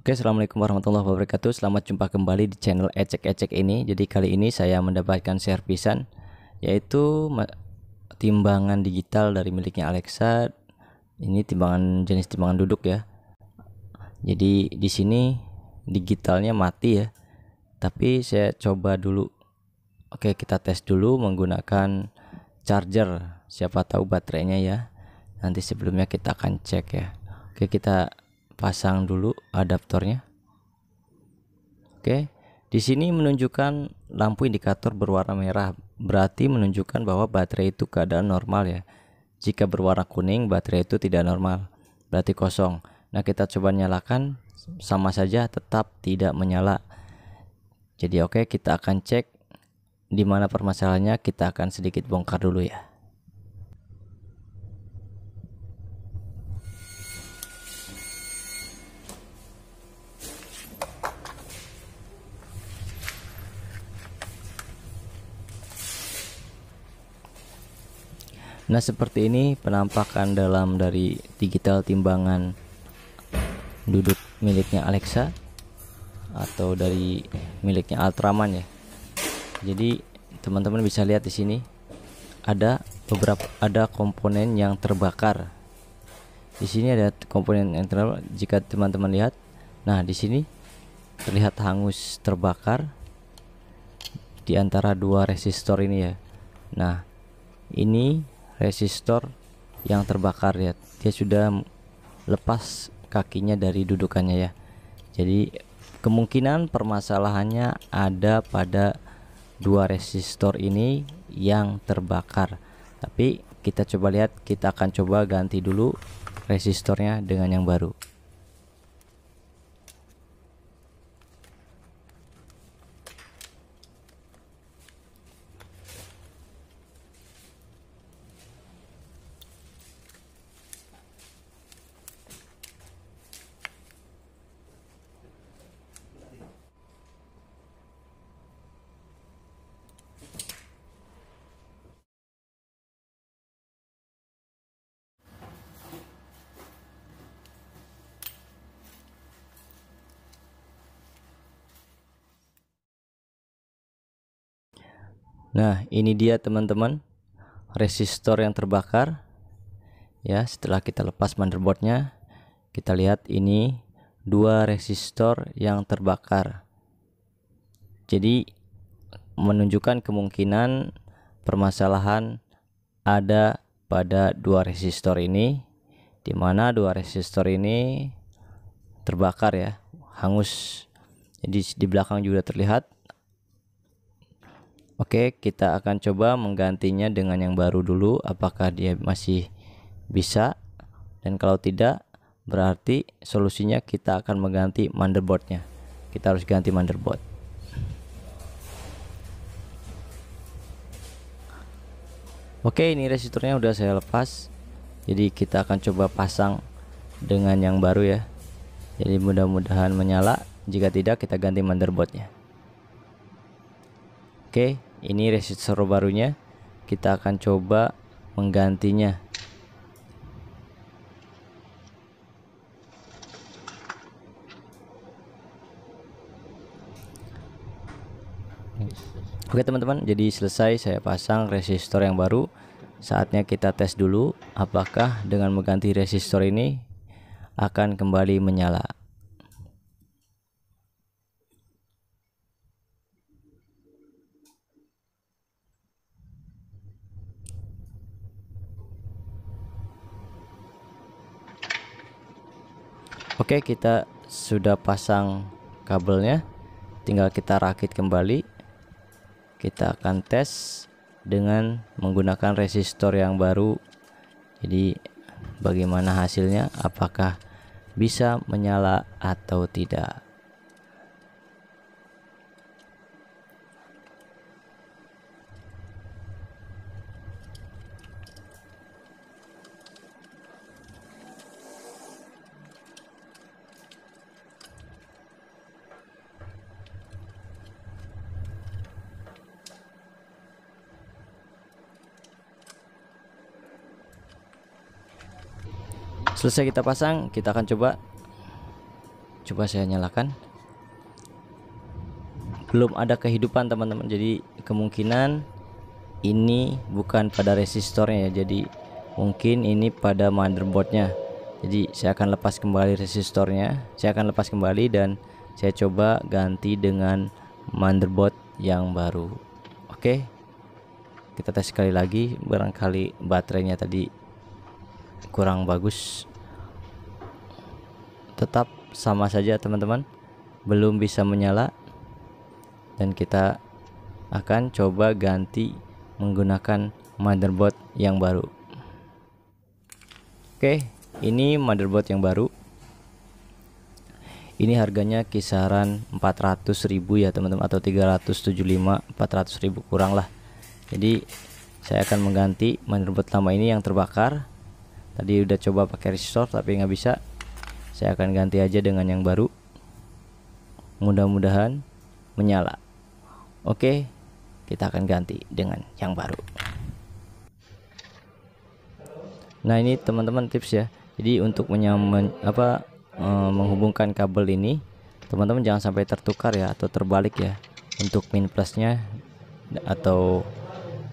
Oke, Assalamualaikum warahmatullahi wabarakatuh Selamat jumpa kembali di channel Ecek-Ecek ini Jadi kali ini saya mendapatkan servisan Yaitu timbangan digital dari miliknya Alexa Ini timbangan jenis timbangan duduk ya Jadi di sini digitalnya mati ya Tapi saya coba dulu Oke, kita tes dulu menggunakan charger Siapa tahu baterainya ya Nanti sebelumnya kita akan cek ya Oke, kita pasang dulu adaptornya Oke di sini menunjukkan lampu indikator berwarna merah berarti menunjukkan bahwa baterai itu keadaan normal ya jika berwarna kuning baterai itu tidak normal berarti kosong Nah kita coba nyalakan sama saja tetap tidak menyala jadi oke kita akan cek di mana permasalahannya kita akan sedikit bongkar dulu ya Nah seperti ini penampakan dalam dari digital timbangan duduk miliknya Alexa atau dari miliknya Ultraman ya. Jadi teman-teman bisa lihat di sini ada beberapa ada komponen yang terbakar. Di sini ada komponen yang terbakar jika teman-teman lihat. Nah, di sini terlihat hangus terbakar di antara dua resistor ini ya. Nah, ini resistor yang terbakar ya dia sudah lepas kakinya dari dudukannya ya jadi kemungkinan permasalahannya ada pada dua resistor ini yang terbakar tapi kita coba lihat kita akan coba ganti dulu resistornya dengan yang baru Nah, ini dia teman-teman resistor yang terbakar. Ya, setelah kita lepas motherboardnya, kita lihat ini dua resistor yang terbakar. Jadi menunjukkan kemungkinan permasalahan ada pada dua resistor ini di mana dua resistor ini terbakar ya, hangus. Jadi di belakang juga terlihat Oke, kita akan coba menggantinya dengan yang baru dulu apakah dia masih bisa dan kalau tidak berarti solusinya kita akan mengganti motherboardnya. Kita harus ganti motherboard. Oke, ini resistornya udah saya lepas. Jadi kita akan coba pasang dengan yang baru ya. Jadi mudah-mudahan menyala. Jika tidak kita ganti motherboardnya. Oke, ini resistor barunya kita akan coba menggantinya Oke teman-teman jadi selesai saya pasang resistor yang baru saatnya kita tes dulu apakah dengan mengganti resistor ini akan kembali menyala Oke, kita sudah pasang kabelnya. Tinggal kita rakit kembali. Kita akan tes dengan menggunakan resistor yang baru. Jadi bagaimana hasilnya? Apakah bisa menyala atau tidak? selesai kita pasang kita akan coba coba saya nyalakan belum ada kehidupan teman-teman jadi kemungkinan ini bukan pada resistornya ya jadi mungkin ini pada motherboardnya jadi saya akan lepas kembali resistornya saya akan lepas kembali dan saya coba ganti dengan motherboard yang baru oke kita tes sekali lagi barangkali baterainya tadi kurang bagus tetap sama saja teman-teman belum bisa menyala dan kita akan coba ganti menggunakan motherboard yang baru oke ini motherboard yang baru ini harganya kisaran 400.000 ya teman-teman atau 375 400.000 kurang lah jadi saya akan mengganti motherboard lama ini yang terbakar tadi udah coba pakai restore tapi nggak bisa saya akan ganti aja dengan yang baru mudah-mudahan menyala oke kita akan ganti dengan yang baru nah ini teman-teman tips ya jadi untuk menyambung apa e, menghubungkan kabel ini teman-teman jangan sampai tertukar ya atau terbalik ya untuk min plusnya atau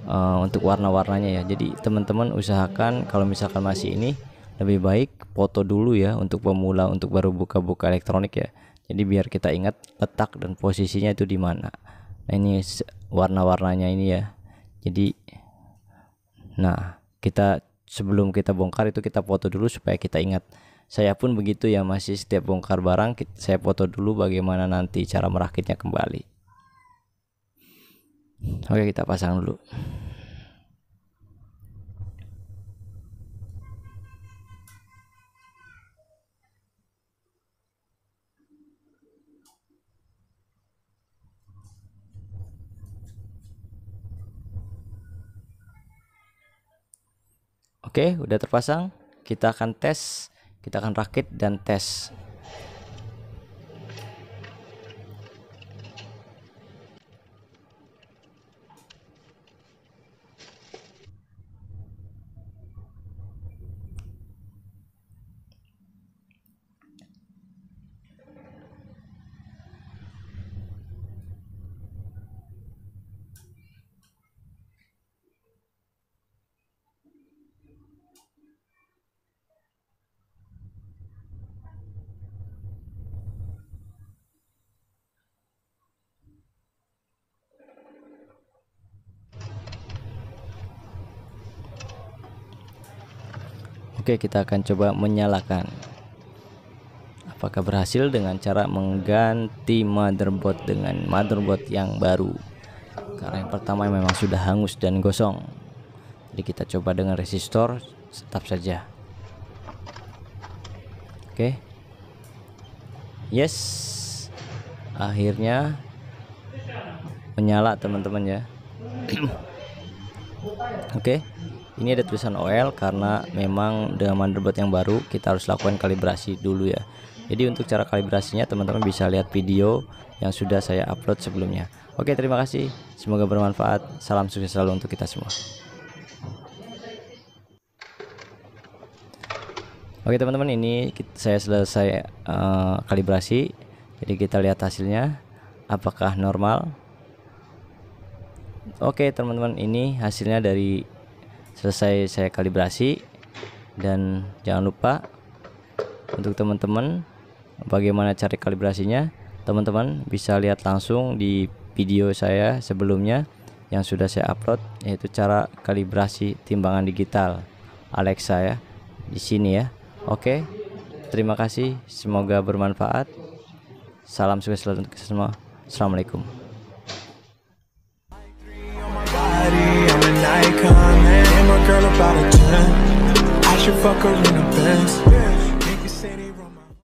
uh, untuk warna-warnanya ya jadi teman-teman usahakan kalau misalkan masih ini lebih baik foto dulu ya untuk pemula untuk baru buka-buka elektronik ya jadi biar kita ingat letak dan posisinya itu di mana nah ini warna-warnanya ini ya jadi nah kita sebelum kita bongkar itu kita foto dulu supaya kita ingat saya pun begitu ya masih setiap bongkar barang saya foto dulu bagaimana nanti cara merakitnya kembali oke kita pasang dulu Oke, udah terpasang. Kita akan tes, kita akan rakit dan tes. Oke kita akan coba menyalakan apakah berhasil dengan cara mengganti motherboard dengan motherboard yang baru karena yang pertama memang sudah hangus dan gosong jadi kita coba dengan resistor tetap saja oke yes akhirnya menyala teman-teman ya oke ini ada tulisan OL karena memang dengan motherboard yang baru kita harus lakukan kalibrasi dulu ya jadi untuk cara kalibrasinya teman-teman bisa lihat video yang sudah saya upload sebelumnya oke terima kasih semoga bermanfaat salam sukses selalu untuk kita semua Oke teman-teman ini saya selesai uh, kalibrasi jadi kita lihat hasilnya apakah normal Oke teman-teman ini hasilnya dari selesai saya kalibrasi dan jangan lupa untuk teman-teman bagaimana cari kalibrasinya teman-teman bisa lihat langsung di video saya sebelumnya yang sudah saya upload yaitu cara kalibrasi timbangan digital Alexa ya di sini ya Oke terima kasih semoga bermanfaat salam sukses selalu untuk semua Assalamualaikum Walker in the best.